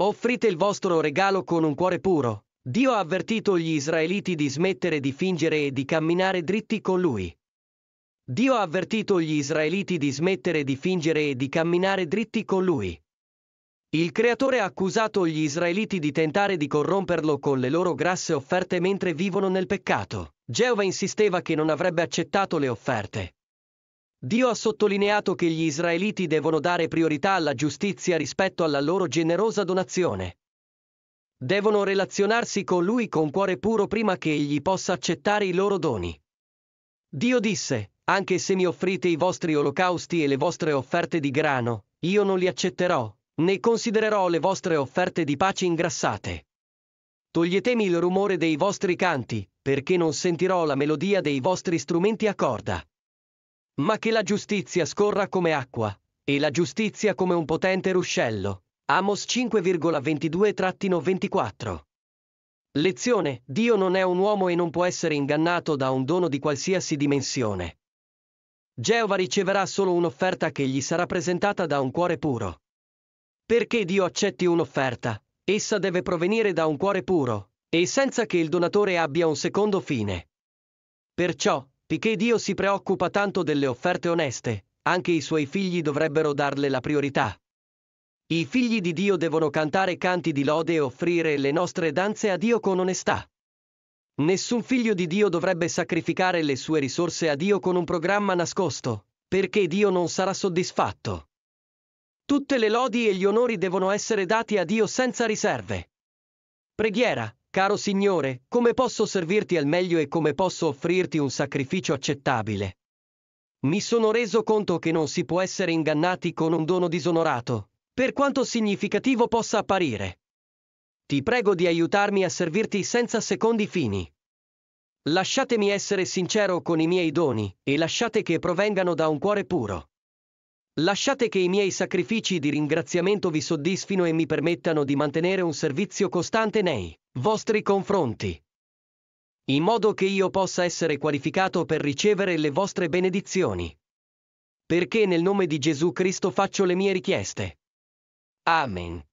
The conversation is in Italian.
Offrite il vostro regalo con un cuore puro. Dio ha avvertito gli israeliti di smettere di fingere e di camminare dritti con lui. Dio ha avvertito gli israeliti di smettere di fingere e di camminare dritti con lui. Il Creatore ha accusato gli israeliti di tentare di corromperlo con le loro grasse offerte mentre vivono nel peccato. Geova insisteva che non avrebbe accettato le offerte. Dio ha sottolineato che gli israeliti devono dare priorità alla giustizia rispetto alla loro generosa donazione. Devono relazionarsi con Lui con cuore puro prima che Egli possa accettare i loro doni. Dio disse, anche se mi offrite i vostri olocausti e le vostre offerte di grano, io non li accetterò, né considererò le vostre offerte di pace ingrassate. Toglietemi il rumore dei vostri canti, perché non sentirò la melodia dei vostri strumenti a corda ma che la giustizia scorra come acqua, e la giustizia come un potente ruscello. Amos 5,22-24. Lezione, Dio non è un uomo e non può essere ingannato da un dono di qualsiasi dimensione. Geova riceverà solo un'offerta che gli sarà presentata da un cuore puro. Perché Dio accetti un'offerta, essa deve provenire da un cuore puro, e senza che il donatore abbia un secondo fine. Perciò, Piché Dio si preoccupa tanto delle offerte oneste, anche i suoi figli dovrebbero darle la priorità. I figli di Dio devono cantare canti di lode e offrire le nostre danze a Dio con onestà. Nessun figlio di Dio dovrebbe sacrificare le sue risorse a Dio con un programma nascosto, perché Dio non sarà soddisfatto. Tutte le lodi e gli onori devono essere dati a Dio senza riserve. Preghiera, Caro Signore, come posso servirti al meglio e come posso offrirti un sacrificio accettabile? Mi sono reso conto che non si può essere ingannati con un dono disonorato, per quanto significativo possa apparire. Ti prego di aiutarmi a servirti senza secondi fini. Lasciatemi essere sincero con i miei doni, e lasciate che provengano da un cuore puro. Lasciate che i miei sacrifici di ringraziamento vi soddisfino e mi permettano di mantenere un servizio costante nei vostri confronti, in modo che io possa essere qualificato per ricevere le vostre benedizioni. Perché nel nome di Gesù Cristo faccio le mie richieste. Amen.